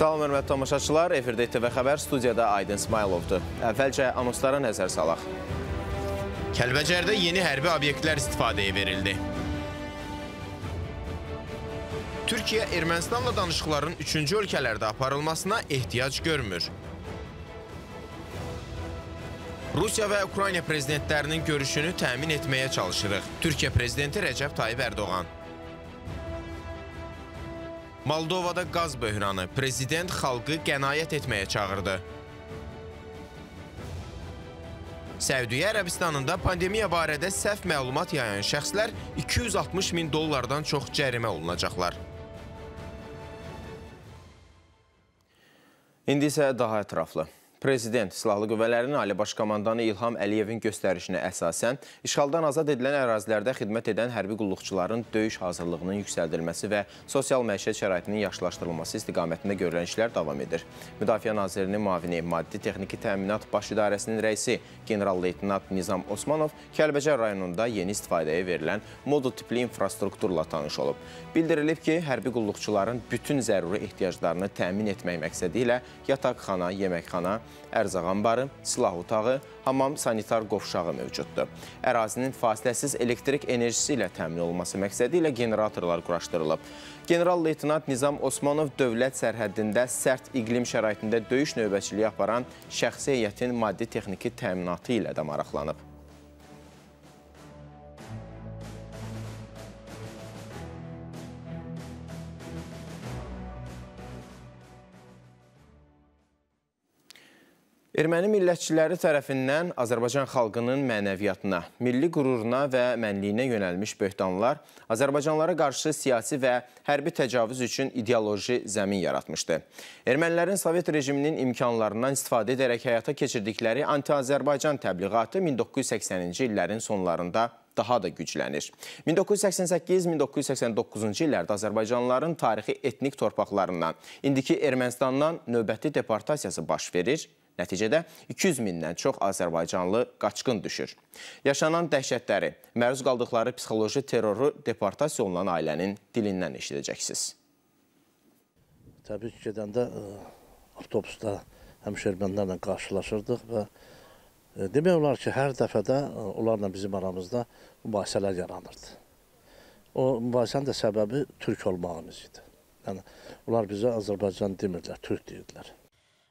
Salam, hörmət tamaşaçılar. Efirdə TV Xəbər studiyada Aydın İsmailovdur. Əvvəlcə anonslara nəzər salaq. Kəlbəcərdə yeni hərbi obyektlər istifadəyə verildi. Türkiyə Ermənistanla danışıqların üçüncü ölkələrdə aparılmasına ehtiyac görmür. Rusiya və Ukrayna prezidentlərinin görüşünü təmin etməyə çalışırıq. Türkiyə prezidenti Rəcəb Tayyib Ərdoğan. Moldovada qaz böhranı, prezident xalqı qənaət etməyə çağırdı. Səudiyyə Ərəbistanında pandemiya barədə səhv məlumat yayan şəxslər 260 min dollardan çox cərimə olunacaqlar. İndi isə daha ətraflı. Prezident Silahlı Qüvvələrin Ali Başkomandanı İlham Əliyevin göstərişinə əsasən, işğaldan azad edilən ərazilərdə xidmət edən hərbi qulluqçuların döyüş hazırlığının yüksəldilməsi və sosial məişət şəraitinin yaxşılaşdırılması istiqamətində görülən işlər davam edir. Müdafiə Nazirinin müavini, Maddi Texniki Təminat Baş İdarəsinin rəisi general-leytinat Nizam Osmanov Kəlbəcər rayonunda yeni istifadəyə verilən modu tipli infrastrukturla tanış olub. Bildirilib ki, hərbi qulluqçuların bütün zəruri ehtiyaclarını təmin etmək məqsədi ilə yataqxana, yeməkxana, ərzaq anbarı, silah otağı, hamam sanitar qovşağı mövcuddur. Ərazinin fasiləsiz elektrik enerjisi ilə təmin olması məqsədi ilə generatorlar quraşdırılıb. General Leytinat Nizam Osmanov dövlət sərhəddində sərt iqlim şəraitində döyüş növbəçiliyi aparan şəxsi heyətin maddi texniki təminatı ilə də maraqlanıb. erməni millətçiləri tərəfindən Azərbaycan xalqının mənəviyyatına, milli qururuna və mənliyinə yönəlmiş böhtanlar Azərbaycanlara qarşı siyasi və hərbi təcavüz üçün ideoloji zəmin yaratmışdı. Ermənilərin Sovet rejiminin imkanlarından istifadə edərək həyata keçirdikləri anti-Azərbaycan təbliğatı 1980-ci illərin sonlarında daha da güclənir. 1988-1989-cu illərdə Azərbaycanlıların tarixi etnik torpaqlarından, indiki Ermənistandan növbəti deportasiyası baş verir Nəticədə 200 mindən çox azərbaycanlı qaçqın düşür. Yaşanan dəhşətləri, məruz qaldıqları psixoloji terroru deportasiya olunan ailənin dilindən eşidəcəksiniz. Təbii ki, gedəndə e, avtobusda həmşərmənlərlə qarşılaşırdıq və e, demək olar ki, hər dəfədə e, onlarla bizim aramızda mübahisələr yaranırdı. O mübahisənin də səbəbi türk olmağımız idi. Yəni, onlar bizə Azərbaycan demirdilər, türk deyirdilər.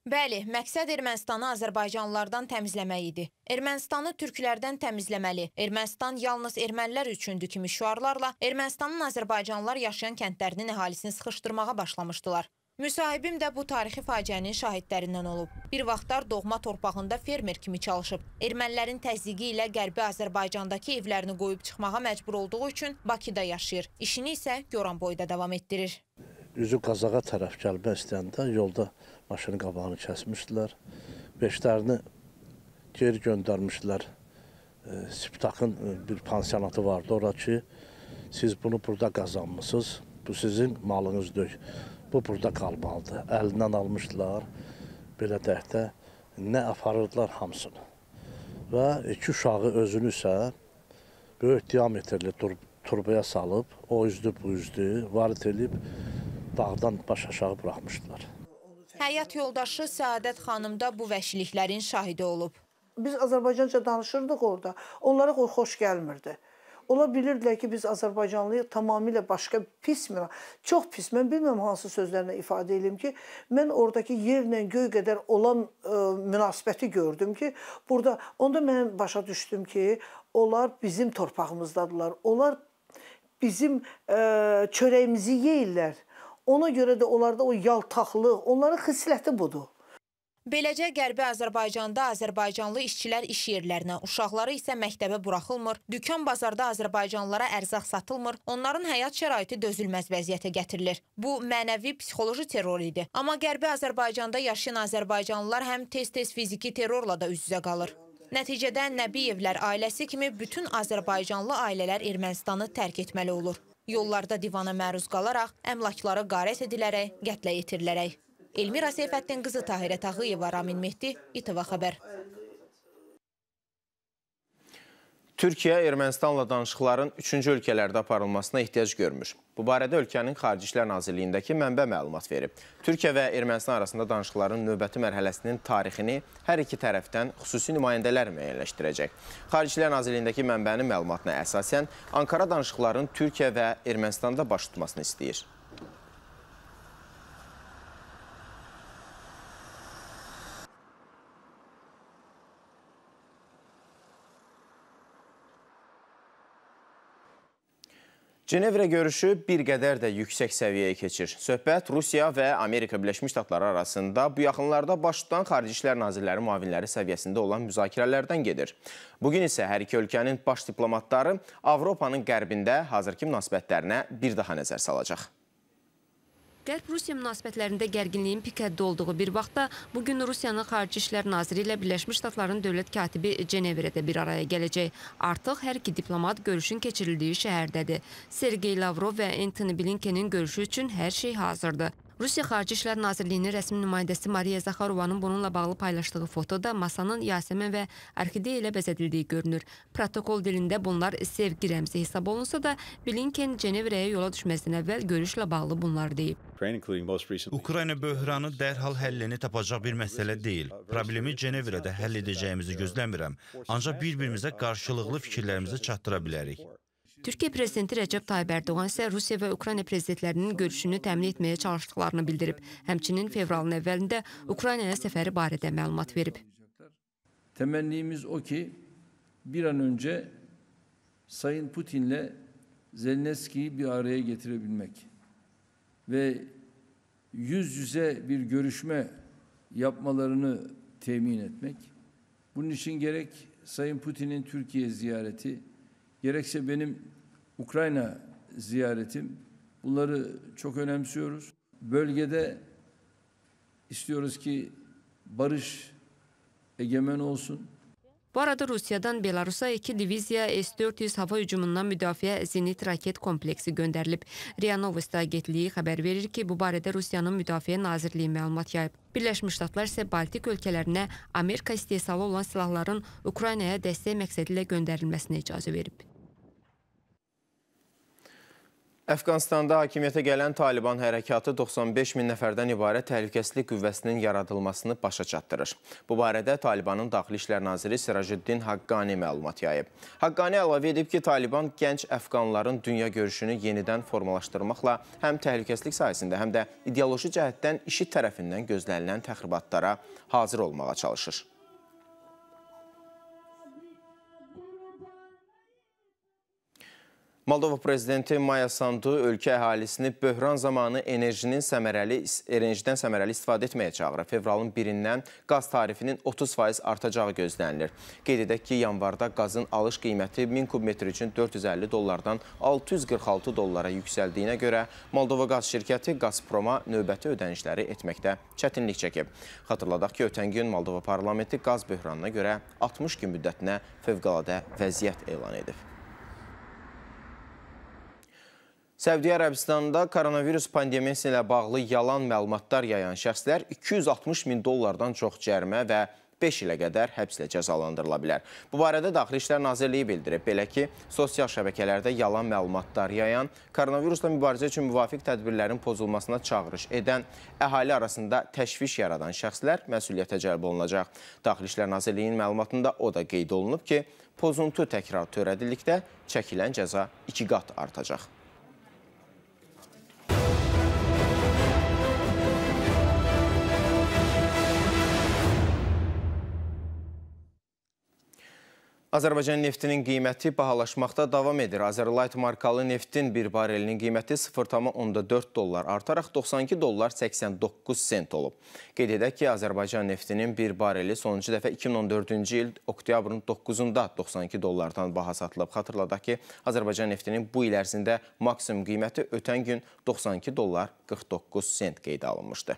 Bəli, məqsəd Ermənistanı azərbaycanlılardan təmizləmək idi. Ermənistanı türklərdən təmizləməli, Ermənistan yalnız ermənilər üçündür kimi şüarlarla Ermənistanın azərbaycanlılar yaşayan kəndlərinin əhalisini sıxışdırmağa başlamışdılar. Müsahibim də bu tarixi faciənin şahidlərindən olub. Bir vaxtlar doğma torpağında fermer kimi çalışıb. Ermənilərin təzyiqi ilə Qərbi Azərbaycandakı evlərini qoyub çıxmağa məcbur olduğu üçün Bakıda yaşayır. İşini isə Goranboyda davam etdirir. Üzü Qazağa tərəf gəlmək istəyəndə yolda Maşının qabağını kəsmişdilər. Beşlərini geri göndərmişdilər. E, Siptakın e, bir pansionatı vardı ora ki, siz bunu burada qazanmısınız, bu sizin malınız dök. Bu burada qalmalıdır. Əlindən almışdılar, belə deyək də, nə aparırdılar hamısını. Və iki uşağı özünü isə böyük diametrli tur turbaya salıb, o üzdü, bu üzdü, varit edib dağdan baş aşağı buraxmışdılar. Həyat yoldaşı Səadət xanım da bu vəhşiliklərin şahidi olub. Biz Azərbaycanca danışırdıq orada. Onlara xoş gəlmirdi. Ola bilirdilər ki, biz Azərbaycanlıyıq tamamilə başqa pis mi? Çox pis. Mən bilmirəm hansı sözlərlə ifadə edeyim ki, mən oradakı yerlə göy qədər olan ə, e, münasibəti gördüm ki, burada onda mən başa düşdüm ki, onlar bizim torpağımızdadılar. Onlar bizim ə, e, çörəyimizi yeyirlər. Ona görə də onlarda o yaltaqlıq, onların xisləti budur. Beləcə, Qərbi Azərbaycanda Azərbaycanlı işçilər iş yerlərinə, uşaqları isə məktəbə buraxılmır, dükan bazarda Azərbaycanlılara ərzaq satılmır, onların həyat şəraiti dözülməz vəziyyətə getirilir. Bu, mənəvi psixoloji terror idi. Amma Qərbi Azərbaycanda yaşayan Azərbaycanlılar həm tez-tez fiziki terrorla da üz-üzə qalır. Nəticədə Nəbiyevlər ailəsi kimi bütün Azərbaycanlı ailələr Ermənistanı tərk etməli olur yollarda divana məruz qalaraq, əmlakları qarət edilərək, qətlə yetirilərək. Elmira Seyfəddin qızı Tahirə Tağıyeva, Ramin Mehdi, İTV Xəbər. Türkiyə Ermənistanla danışıqların üçüncü ölkələrdə aparılmasına ehtiyac görmür. Bu barədə ölkənin Xarici İşlər Nazirliyindəki mənbə məlumat verib. Türkiyə və Ermənistan arasında danışıqların növbəti mərhələsinin tarixini hər iki tərəfdən xüsusi nümayəndələr müəyyənləşdirəcək. Xarici İşlər Nazirliyindəki mənbənin məlumatına əsasən Ankara danışıqların Türkiyə və Ermənistanda baş tutmasını istəyir. Cenevrə görüşü bir qədər də yüksək səviyyəyə keçir. Söhbət Rusiya və Amerika Birləşmiş Ştatları arasında bu yaxınlarda baş tutan Xarici İşlər Nazirləri müavinləri səviyyəsində olan müzakirələrdən gedir. Bugün isə hər iki ölkənin baş diplomatları Avropanın qərbində hazırki münasibətlərinə bir daha nəzər salacaq. Qərb-Rusiya münasibətlərində gərginliyin pik həddi olduğu bir vaxtda bu gün Rusiyanın Xarici İşlər Naziri ilə Birləşmiş Ştatların dövlət katibi Cenevrədə bir araya gələcək. Artıq hər iki diplomat görüşün keçirildiyi şəhərdədir. Sergey Lavrov və Anthony Blinkenin görüşü üçün hər şey hazırdır. Rusiya Xarici İşlər Nazirliyinin rəsmi nümayəndəsi Mariya Zaxarovanın bununla bağlı paylaşdığı fotoda masanın Yasəmən və orxideya ilə bəzədildiyi görünür. Protokol dilində bunlar sevgi rəmzi hesab olunsa da, Blinken Cenevrəyə yola düşməsindən əvvəl görüşlə bağlı bunları deyib. Ukrayna böhranı dərhal həllini tapacaq bir məsələ deyil. Problemi Cenevrədə həll edəcəyimizi gözləmirəm, ancaq bir-birimizə qarşılıqlı fikirlərimizi çatdıra bilərik. Türkiye Prezidenti Recep Tayyip Erdoğan, isə Rusya ve Ukrayna prezidentlərinin görüşünü təmin etmeye çalıştıklarını bildirib. Həmçinin fevralın evvelinde Ukraynaya səfəri barədə məlumat verib. Temennimiz o ki, bir an önce Sayın Putinlə Zelenski'yi bir araya getirebilmek ve yüz yüze bir görüşme yapmalarını temin etmek. Bunun için gerek Sayın Putin'in Türkiye ziyareti gerekse benim Ukrayna ziyaretim bunları çok önemsiyoruz. Bölgede istiyoruz ki barış egemen olsun. Bu arada Rusya'dan Belarus'a iki divizya S-400 hava hücumundan müdafiə Zenit raket kompleksi göndərilib. Ria Novosti agentliyi xəbər verir ki, bu barədə Rusiyanın Müdafiə Nazirliyi məlumat yayıb. Birləşmiş Ştatlar isə Baltik ölkələrinə Amerika istehsalı olan silahların Ukraynaya dəstək məqsədilə göndərilməsinə icazə verib. Əfqanistanda hakimiyyətə gələn Taliban hərəkatı 95 min nəfərdən ibarət təhlükəsizlik qüvvəsinin yaradılmasını başa çatdırır. Bu barədə Talibanın Daxili İşlər Naziri Sirajuddin Haqqani məlumat yayıb. Haqqani əlavə edib ki, Taliban gənc əfqanların dünya görüşünü yenidən formalaşdırmaqla həm təhlükəsizlik sahəsində, həm də ideoloji cəhətdən işi tərəfindən gözlənilən təxribatlara hazır olmağa çalışır. Moldova prezidenti Maya Sandu ölkə əhalisini böhran zamanı enerjinin səmərəli enerjidən səmərəli istifadə etməyə çağırıb. Fevralın 1-dən qaz tarifinin 30% artacağı gözlənilir. Qeyd edək ki, yanvarda qazın alış qiyməti 1000 kubmetr üçün 450 dollardan 646 dollara yüksəldiyinə görə Moldova qaz şirkəti Gazproma növbəti ödənişləri etməkdə çətinlik çəkib. Xatırladaq ki, ötən gün Moldova parlamenti qaz böhranına görə 60 gün müddətinə fövqəladə vəziyyət elan edib. Səudiyyə Ərəbistanında koronavirus pandemiyası ilə bağlı yalan məlumatlar yayan şəxslər 260 min dollardan çox cərimə və 5 ilə qədər həbslə cəzalandırıla bilər. Bu barədə Daxili İşlər Nazirliyi bildirib. Belə ki, sosial şəbəkələrdə yalan məlumatlar yayan, koronavirusla mübarizə üçün müvafiq tədbirlərin pozulmasına çağırış edən, əhali arasında təşviş yaradan şəxslər məsuliyyətə cəlb olunacaq. Daxili İşlər Nazirliyinin məlumatında o da qeyd olunub ki, pozuntu təkrar törədildikdə çəkilən cəza iki qat artacaq. Azərbaycan neftinin qiyməti bahalaşmaqda davam edir. Azərlight markalı neftin bir barelinin qiyməti 0,4 dollar artaraq 92 dollar 89 sent olub. Qeyd edək ki, Azərbaycan neftinin bir bareli sonuncu dəfə 2014-cü il oktyabrın 9-da 92 dollardan baha satılıb. Xatırladaq ki, Azərbaycan neftinin bu il ərzində maksimum qiyməti ötən gün 92 dollar 49 sent qeydə alınmışdı.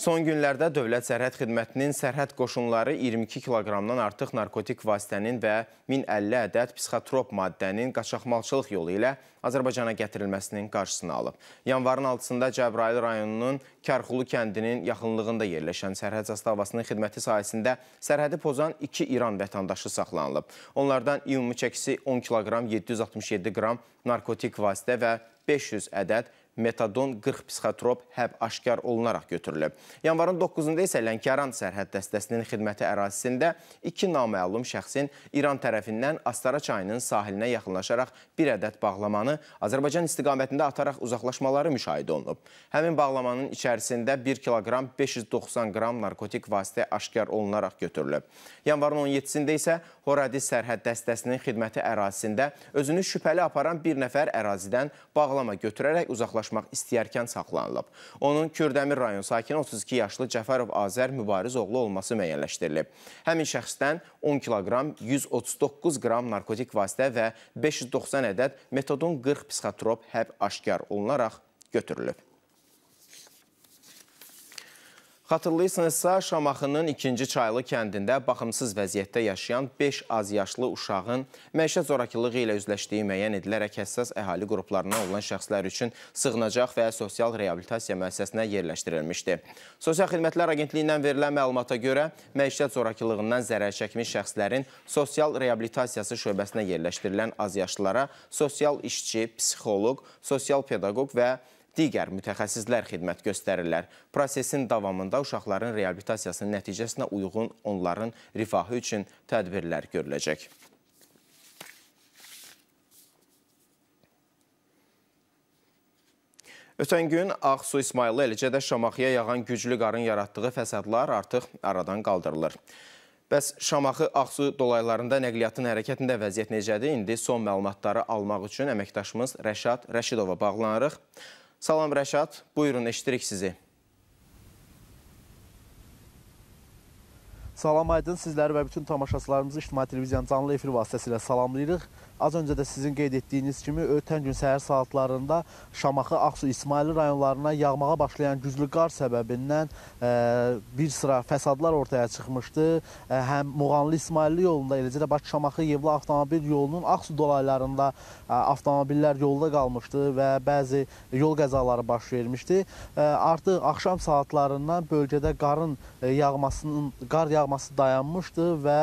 Son günlərdə Dövlət Sərhəd Xidmətinin sərhəd qoşunları 22 kiloqramdan artıq narkotik vasitənin və 1050 ədəd psixotrop maddənin qaçaqmalçılıq yolu ilə Azərbaycana gətirilməsinin qarşısını alıb. Yanvarın 6-da Cəbrayil rayonunun Kərxulu kəndinin yaxınlığında yerləşən sərhəd zastavasının xidməti sayəsində sərhədi pozan iki İran vətəndaşı saxlanılıb. Onlardan ümumi çəkisi 10 kiloqram 767 qram narkotik vasitə və 500 ədəd metadon 40 psixotrop həb aşkar olunaraq götürülüb. Yanvarın 9-da isə Lənkəran sərhəd dəstəsinin xidməti ərazisində iki naməlum şəxsin İran tərəfindən Astara çayının sahilinə yaxınlaşaraq bir ədəd bağlamanı Azərbaycan istiqamətində ataraq uzaqlaşmaları müşahidə olunub. Həmin bağlamanın içərisində 1 kiloqram 590 qram narkotik vasitə aşkar olunaraq götürülüb. Yanvarın 17-sində isə Horadi sərhəd dəstəsinin xidməti ərazisində özünü şübhəli aparan bir nəfər ərazidən bağlama götürərək uzaqlaşmaları yaxınlaşmaq istəyərkən saxlanılıb. Onun Kürdəmir rayon sakini 32 yaşlı Cəfərov Azər mübariz oğlu olması müəyyənləşdirilib. Həmin şəxsdən 10 kiloqram, 139 qram narkotik vasitə və 590 ədəd metodon 40 psixotrop həb aşkar olunaraq götürülüb. Xatırlayırsınızsa, Şamaxının 2-ci Çaylı kəndində baxımsız vəziyyətdə yaşayan 5 azyaşlı uşağın məişət zorakılığı ilə üzləşdiyi müəyyən edilərək həssas əhali qruplarından olan şəxslər üçün sığınacaq və sosial reabilitasiya müəssisəsinə yerləşdirilmişdi. Sosial Xidmətlər Agentliyindən verilən məlumata görə, məişət zorakılığından zərər çəkmiş şəxslərin sosial reabilitasiyası şöbəsinə yerləşdirilən azyaşlılara sosial işçi, psixoloq, sosial pedaqoq və digər mütəxəssislər xidmət göstərirlər. Prosesin davamında uşaqların reabilitasiyasının nəticəsinə uyğun onların rifahı üçün tədbirlər görüləcək. Ötən gün Ağsu İsmailı eləcə də Şamaxıya yağan güclü qarın yaratdığı fəsadlar artıq aradan qaldırılır. Bəs Şamaxı Ağsu dolaylarında nəqliyyatın hərəkətində vəziyyət necədir? İndi son məlumatları almaq üçün əməkdaşımız Rəşad Rəşidova bağlanırıq. Salam Rəşad, buyurun, eşitirik sizi. Salam Aydın, sizləri və bütün tamaşaçılarımızı İctimai Televiziyanın canlı efir vasitəsilə salamlayırıq. Az öncə də sizin qeyd etdiyiniz kimi ötən gün səhər saatlarında Şamaxı, Ağsu, İsmayıllı rayonlarına yağmağa başlayan güclü qar səbəbindən e, bir sıra fəsadlar ortaya çıxmışdı. E, həm Muğanlı İsmayıllı yolunda, eləcə də Bakı Şamaxı Yevla avtomobil yolunun Ağsu dolaylarında e, avtomobillər yolda qalmışdı və bəzi yol qəzaları baş vermişdi. Artıq axşam saatlarından bölgədə qarın yağmasının qar yağması dayanmışdı və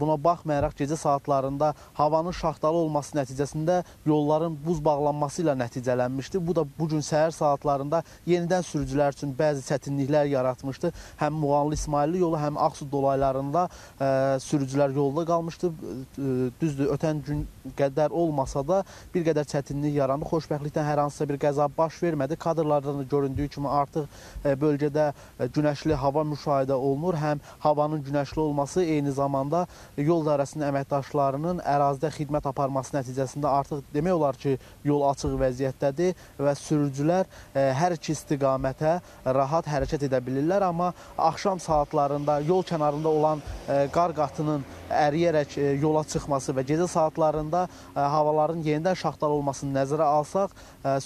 buna baxmayaraq gecə saatlarında havanın şaxtalı yağlı olması nəticəsində yolların buz bağlanması ilə nəticələnmişdi. Bu da bu gün səhər saatlarında yenidən sürücülər üçün bəzi çətinliklər yaratmışdı. Həm Muğanlı İsmailli yolu, həm Ağsu dolaylarında ə, e, sürücülər yolda qalmışdı. E, düzdür, ötən gün qədər olmasa da bir qədər çətinlik yarandı. Xoşbəxtlikdən hər hansısa bir qəza baş vermədi. Kadrlardan göründüyü kimi artıq e, bölgədə günəşli hava müşahidə olunur. Həm havanın günəşli olması eyni zamanda yol dairəsinin əməkdaşlarının ərazidə xidmət aparması aparması nəticəsində artıq demək olar ki, yol açıq vəziyyətdədir və sürücülər e, hər iki istiqamətə rahat hərəkət edə bilirlər, amma axşam saatlarında yol kənarında olan e, qar qatının əriyərək e, yola çıxması və gecə saatlarında havaların yenidən şaxtalı olmasını nəzərə alsaq,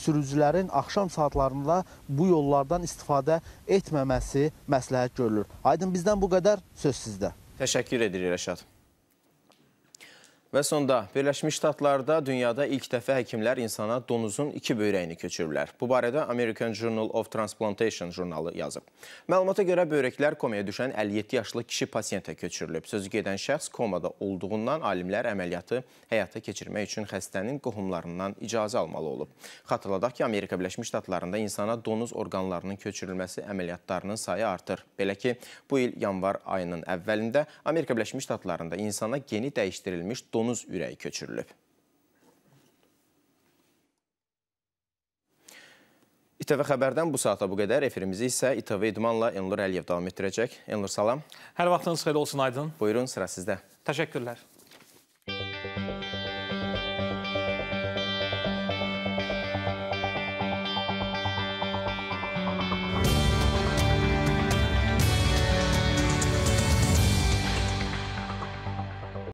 sürücülərin axşam saatlarında bu yollardan istifadə etməməsi məsləhət görülür. Aydın bizdən bu qədər, söz sizdə. Təşəkkür edirik Rəşad. Və sonda, Birləşmiş Ştatlarda dünyada ilk dəfə həkimlər insana donuzun iki böyrəyini köçürürlər. Bu barədə American Journal of Transplantation jurnalı yazıb. Məlumata görə böyrəklər komaya düşən 57 yaşlı kişi pasiyentə köçürülüb. Sözü gedən şəxs komada olduğundan alimlər əməliyyatı həyata keçirmək üçün xəstənin qohumlarından icazə almalı olub. Xatırladaq ki, Amerika Birləşmiş Ştatlarında insana donuz orqanlarının köçürülməsi əməliyyatlarının sayı artır. Belə ki, bu il yanvar ayının əvvəlində Amerika Birləşmiş Ştatlarında insana geni dəyişdirilmiş donuz donuz ürəyi köçürülüb. İTV Xəbərdən bu saata bu qədər. Efirimizi isə İTV İdmanla Elnur Əliyev davam etdirəcək. Elnur, salam. Hər vaxtınız xeyli olsun, Aydın. Buyurun, sıra sizdə. Təşəkkürlər.